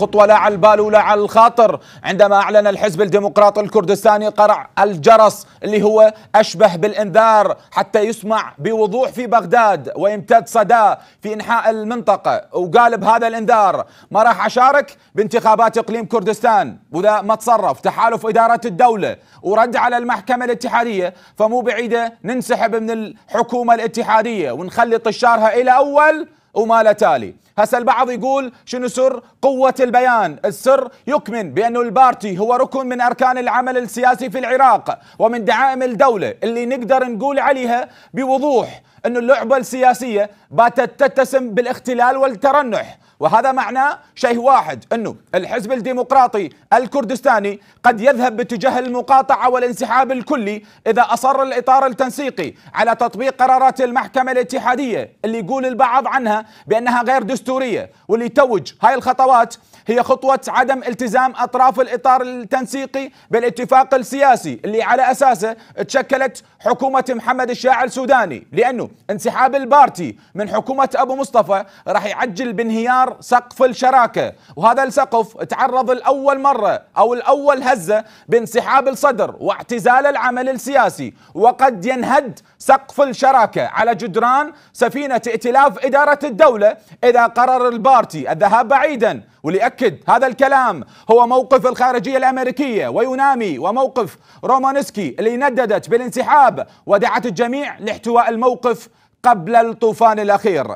خطوة لا على البال ولا على الخاطر عندما أعلن الحزب الديمقراطي الكردستاني قرع الجرس اللي هو أشبه بالإنذار حتى يسمع بوضوح في بغداد ويمتد صدى في إنحاء المنطقة وقال بهذا الإنذار ما راح أشارك بانتخابات إقليم كردستان وذا ما تصرف تحالف إدارة الدولة ورد على المحكمة الاتحادية فمو بعيدة ننسحب من الحكومة الاتحادية ونخلي طشارها إلى أول وما تالي هسه البعض يقول شنو سر قوة البيان السر يكمن بأن البارتي هو ركن من أركان العمل السياسي في العراق ومن دعائم الدولة اللي نقدر نقول عليها بوضوح أن اللعبة السياسية باتت تتسم بالاختلال والترنح وهذا معناه شيء واحد أنه الحزب الديمقراطي الكردستاني قد يذهب باتجاه المقاطعة والانسحاب الكلي إذا أصر الإطار التنسيقي على تطبيق قرارات المحكمة الاتحادية اللي يقول البعض عنها بأنها غير دستورية واللي توج هاي الخطوات هي خطوة عدم التزام أطراف الإطار التنسيقي بالاتفاق السياسي اللي على أساسه تشكلت حكومة محمد الشاع السوداني لأنه انسحاب البارتي من حكومة أبو مصطفى راح يعجل بانهيار صار سقف الشراكة وهذا السقف تعرض الأول مرة أو الأول هزة بانسحاب الصدر واعتزال العمل السياسي وقد ينهد سقف الشراكة على جدران سفينة ائتلاف إدارة الدولة إذا قرر البارتي الذهاب بعيدا وليأكد هذا الكلام هو موقف الخارجية الأمريكية ويونامي وموقف رومانسكي اللي نددت بالانسحاب ودعت الجميع لاحتواء الموقف قبل الطوفان الأخير